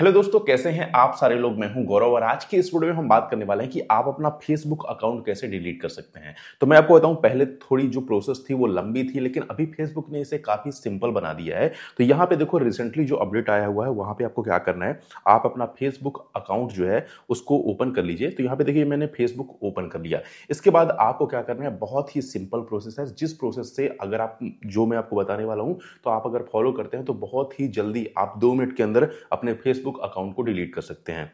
hello दोस्तों कैसे हैं आप सारे लोग मैं हूं गौरव और आज के इस वीडियो में हम बात करने वाले हैं कि आप अपना फेसबुक अकाउंट कैसे डिलीट कर सकते हैं तो मैं आपको बताऊं पहले थोड़ी जो प्रोसेस थी वो लंबी थी लेकिन अभी फेसबुक ने इसे काफ़ी सिंपल बना दिया है तो यहाँ पे देखो रिसेंटली जो अपडेट आया हुआ है वहाँ पर आपको क्या करना है आप अपना फेसबुक अकाउंट जो है उसको ओपन कर लीजिए तो यहाँ पे देखिए मैंने फेसबुक ओपन कर लिया इसके बाद आपको क्या करना है बहुत ही सिंपल प्रोसेस है जिस प्रोसेस से अगर आप जो मैं आपको बताने वाला हूँ तो आप अगर फॉलो करते हैं तो बहुत ही जल्दी आप दो मिनट के अंदर अपने फेसबुक फेसबुक अकाउंट को डिलीट कर सकते हैं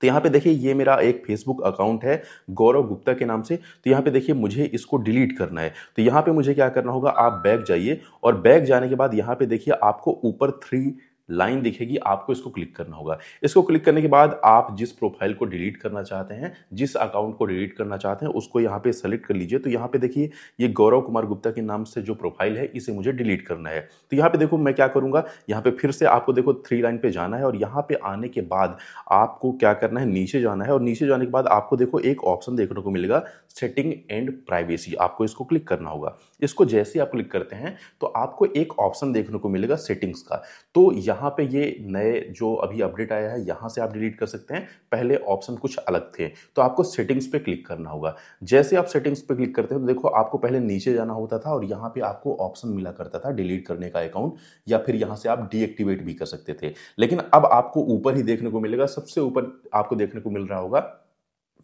तो यहाँ पे देखिए ये मेरा एक फेसबुक अकाउंट है गौरव गुप्ता के नाम से तो यहाँ पे देखिए मुझे इसको डिलीट करना है तो यहाँ पे मुझे क्या करना होगा आप बैग जाइए और बैग जाने के बाद यहाँ पे देखिए आपको ऊपर थ्री लाइन दिखेगी आपको इसको क्लिक करना होगा इसको क्लिक करने के बाद आप जिस प्रोफाइल को डिलीट करना चाहते हैं जिस अकाउंट को डिलीट करना चाहते हैं उसको यहाँ पे सेलेक्ट कर लीजिए तो यहाँ पे देखिए ये गौरव कुमार गुप्ता के नाम से जो प्रोफाइल है इसे मुझे डिलीट करना है तो यहाँ पे देखो मैं क्या करूँगा यहाँ पे फिर से आपको देखो थ्री लाइन पे जाना है और यहाँ पे आने के बाद आपको क्या करना है नीचे जाना है और नीचे जाने के बाद आपको देखो एक ऑप्शन देखने को मिलेगा सेटिंग एंड प्राइवेसी आपको इसको क्लिक करना होगा इसको जैसे आप क्लिक करते हैं तो आपको एक ऑप्शन देखने को मिलेगा सेटिंग्स का तो यहाँ पे ये नए जो अभी अपडेट आया है यहाँ से आप डिलीट कर सकते हैं पहले ऑप्शन कुछ अलग थे तो आपको सेटिंग्स पे क्लिक करना होगा जैसे आप सेटिंग्स पे क्लिक करते हैं तो देखो आपको पहले नीचे जाना होता था और यहाँ पे आपको ऑप्शन मिला करता था डिलीट करने का अकाउंट या फिर यहाँ से आप डीएक्टिवेट भी कर सकते थे लेकिन अब आपको ऊपर ही देखने को मिलेगा सबसे ऊपर आपको देखने को मिल रहा होगा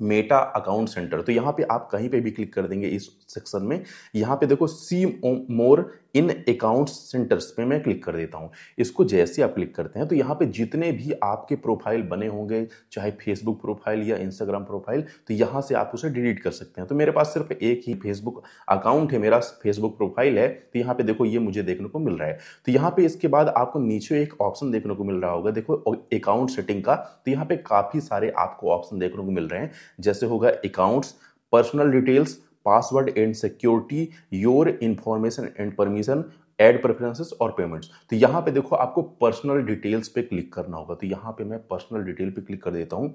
मेटा अकाउंट सेंटर तो यहाँ पे आप कहीं पे भी क्लिक कर देंगे इस सेक्शन में यहाँ पे देखो सी मोर इन अकाउंट सेंटर्स पे मैं क्लिक कर देता हूँ इसको जैसे आप क्लिक करते हैं तो यहाँ पे जितने भी आपके प्रोफाइल बने होंगे चाहे फेसबुक प्रोफाइल या इंस्टाग्राम प्रोफाइल तो यहाँ से आप उसे डिलीट कर सकते हैं तो मेरे पास सिर्फ एक ही फेसबुक अकाउंट है मेरा फेसबुक प्रोफाइल है तो यहाँ पे देखो ये मुझे देखने को मिल रहा है तो यहाँ पे इसके बाद आपको नीचे एक ऑप्शन देखने को मिल रहा होगा देखो अकाउंट सेटिंग का तो यहाँ पे काफ़ी सारे आपको ऑप्शन देखने को मिल रहे हैं जैसे होगा accounts personal details password and security your information and permission ad preferences और पेमेंट्स तो यहाँ पे देखो आपको पर्सनल डिटेल्स पे क्लिक करना होगा तो यहाँ पे मैं पर्सनल डिटेल पे क्लिक कर देता हूँ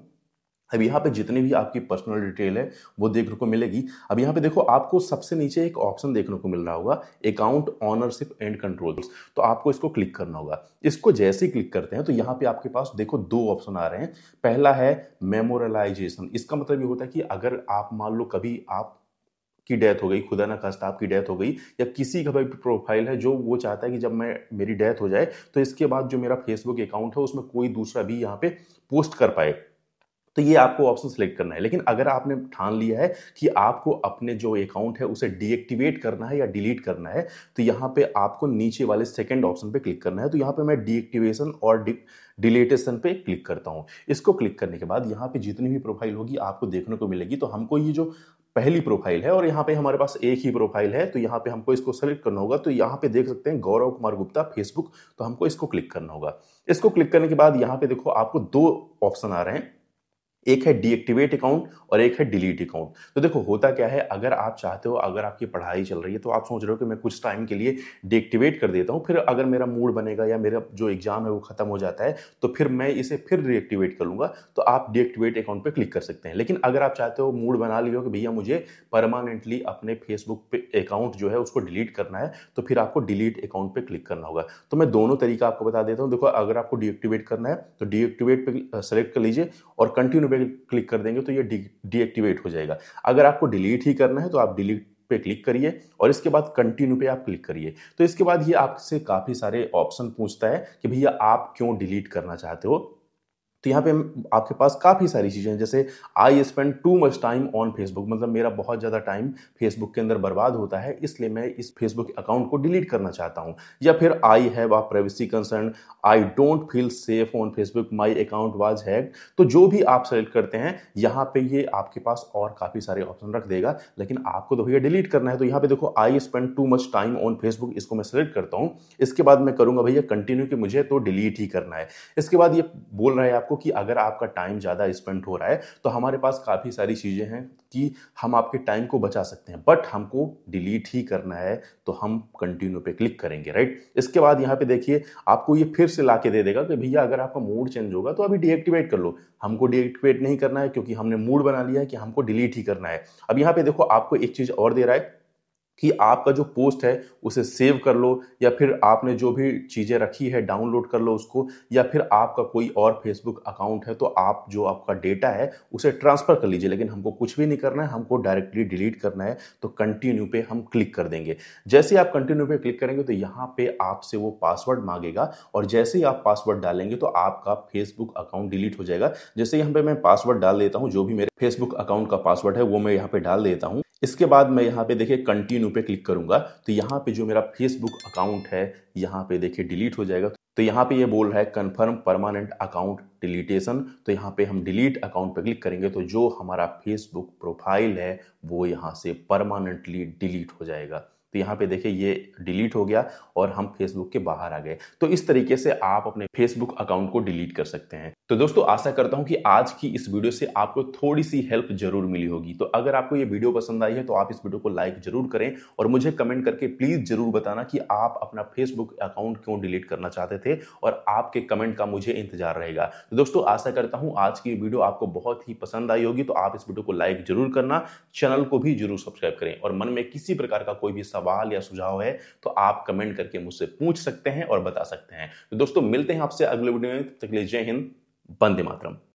अब यहाँ पे जितने भी आपकी पर्सनल डिटेल है वो देखने को मिलेगी अब यहाँ पे देखो आपको सबसे नीचे एक ऑप्शन देखने को मिल रहा होगा अकाउंट ऑनरशिप एंड कंट्रोल्स तो आपको इसको क्लिक करना होगा इसको जैसे ही क्लिक करते हैं तो यहाँ पे आपके पास देखो दो ऑप्शन आ रहे हैं पहला है मेमोरलाइजेशन इसका मतलब ये होता है कि अगर आप मान लो कभी आप की डेथ हो गई खुदा ना खास्ता आपकी डेथ हो गई या किसी का भी प्रोफाइल है जो वो चाहता है कि जब मैं मेरी डेथ हो जाए तो इसके बाद जो मेरा फेसबुक अकाउंट है उसमें कोई दूसरा भी यहाँ पे पोस्ट कर पाए तो ये आपको ऑप्शन सेलेक्ट करना है लेकिन अगर आपने ठान लिया है कि आपको अपने जो अकाउंट है उसे डीएक्टिवेट करना है या डिलीट करना है तो यहाँ पे आपको नीचे वाले सेकेंड ऑप्शन पे क्लिक करना है तो यहाँ पे मैं डीएक्टिवेशन और डिलीटेशन पे क्लिक करता हूँ इसको क्लिक करने के बाद यहाँ पे जितनी भी प्रोफाइल होगी आपको देखने को मिलेगी तो हमको ये जो पहली प्रोफाइल है और यहाँ पे हमारे पास एक ही प्रोफाइल है तो यहाँ पे हमको इसको सेलेक्ट करना होगा तो यहाँ पे देख सकते हैं गौरव कुमार गुप्ता फेसबुक तो हमको इसको क्लिक करना होगा इसको क्लिक करने के बाद यहाँ पे देखो आपको दो ऑप्शन आ रहे हैं एक है डीएक्टिवेट अकाउंट और एक है डिलीट अकाउंट तो देखो होता क्या है अगर आप चाहते हो अगर आपकी पढ़ाई चल रही है तो आप सोच रहे हो कि मैं कुछ टाइम के लिए डीएक्टिवेट कर देता हूँ फिर अगर मेरा मूड बनेगा या मेरा जो एग्जाम है वो खत्म हो जाता है तो फिर मैं इसे फिर रिएक्टिवेट कर लूंगा तो आप डीएक्टिवेट अकाउंट पर क्लिक कर सकते हैं लेकिन अगर आप चाहते हो मूड बना लियो कि भैया मुझे परमानेंटली अपने फेसबुक पे अकाउंट जो है उसको डिलीट करना है तो फिर आपको डिलीट अकाउंट पर क्लिक करना होगा तो मैं दोनों तरीका आपको बता देता हूँ देखो अगर आपको डीएक्टिवेट करना है तो डीएक्टिवेट पर सेलेक्ट कर लीजिए और कंटिन्यू पे क्लिक कर देंगे तो ये डीएक्टिवेट हो जाएगा अगर आपको डिलीट ही करना है तो आप डिलीट पे क्लिक करिए और इसके बाद कंटिन्यू पे आप क्लिक करिए तो इसके बाद ये आपसे काफ़ी सारे ऑप्शन पूछता है कि भैया आप क्यों डिलीट करना चाहते हो तो यहाँ पे आपके पास काफ़ी सारी चीज़ें हैं जैसे I spend too much time on Facebook मतलब मेरा बहुत ज़्यादा टाइम फेसबुक के अंदर बर्बाद होता है इसलिए मैं इस फेसबुक अकाउंट को डिलीट करना चाहता हूँ या फिर I have a privacy concern I don't feel safe on Facebook my account was hack तो जो भी आप सेलेक्ट करते हैं यहाँ पे ये आपके पास और काफ़ी सारे ऑप्शन रख देगा लेकिन आपको तो भैया डिलीट करना है तो यहाँ पे देखो I spend too much time on Facebook इसको मैं सेलेक्ट करता हूँ इसके बाद मैं करूँगा भैया कंटिन्यू कि मुझे तो डिलीट ही करना है इसके बाद ये बोल रहा है आपको आपको कि अगर आपका टाइम ज़्यादा स्पेंड हो रहा है तो हमारे पास काफ़ी सारी चीज़ें हैं कि हम आपके टाइम को बचा सकते हैं बट हमको डिलीट ही करना है तो हम कंटिन्यू पे क्लिक करेंगे राइट इसके बाद यहाँ पे देखिए आपको ये फिर से ला के दे देगा कि भैया अगर आपका मूड चेंज होगा तो अभी डीएक्टिवेट कर लो हमको डीएक्टिवेट नहीं करना है क्योंकि हमने मूड बना लिया है कि हमको डिलीट ही करना है अब यहाँ पे देखो आपको एक चीज़ और दे रहा है कि आपका जो पोस्ट है उसे सेव कर लो या फिर आपने जो भी चीज़ें रखी है डाउनलोड कर लो उसको या फिर आपका कोई और फेसबुक अकाउंट है तो आप जो आपका डेटा है उसे ट्रांसफ़र कर लीजिए लेकिन हमको कुछ भी नहीं करना है हमको डायरेक्टली डिलीट करना है तो कंटिन्यू पे हम क्लिक कर देंगे जैसे आप कंटिन्यू पे क्लिक करेंगे तो यहाँ पे आपसे वो पासवर्ड मांगेगा और जैसे ही आप पासवर्ड डालेंगे तो आपका फेसबुक अकाउंट डिलीट हो जाएगा जैसे यहाँ पर मैं पासवर्ड डाल देता हूँ जो भी मेरे फेसबुक अकाउंट का पासवर्ड है वो मैं यहाँ पर डाल देता हूँ इसके बाद मैं यहाँ पे देखिए कंटिन्यू पे क्लिक करूंगा तो यहाँ पे जो मेरा फेसबुक अकाउंट है यहाँ पे देखिए डिलीट हो जाएगा तो यहाँ पे ये यह बोल रहा है कंफर्म परमानेंट अकाउंट डिलीटेशन तो यहाँ पे हम डिलीट अकाउंट पे क्लिक करेंगे तो जो हमारा फेसबुक प्रोफाइल है वो यहाँ से परमानेंटली डिलीट हो जाएगा तो यहाँ पे देखिए ये डिलीट हो गया और हम फेसबुक के बाहर आ गए तो इस तरीके से आप अपने फेसबुक अकाउंट को डिलीट कर सकते हैं तो दोस्तों आशा करता हूँ कि आज की इस वीडियो से आपको थोड़ी सी हेल्प जरूर मिली होगी तो अगर आपको ये वीडियो पसंद आई है तो आप इस वीडियो को लाइक जरूर करें और मुझे कमेंट करके प्लीज जरूर बताना कि आप अपना फेसबुक अकाउंट क्यों डिलीट करना चाहते थे और आपके कमेंट का मुझे इंतजार रहेगा तो दोस्तों आशा करता हूँ आज की वीडियो आपको बहुत ही पसंद आई होगी तो आप इस वीडियो को लाइक जरूर करना चैनल को भी जरूर सब्सक्राइब करें और मन में किसी प्रकार का कोई भी सवाल सवाल या सुझाव है तो आप कमेंट करके मुझसे पूछ सकते हैं और बता सकते हैं तो दोस्तों मिलते हैं आपसे अगले वीडियो में तक जय हिंद बंदे मातरम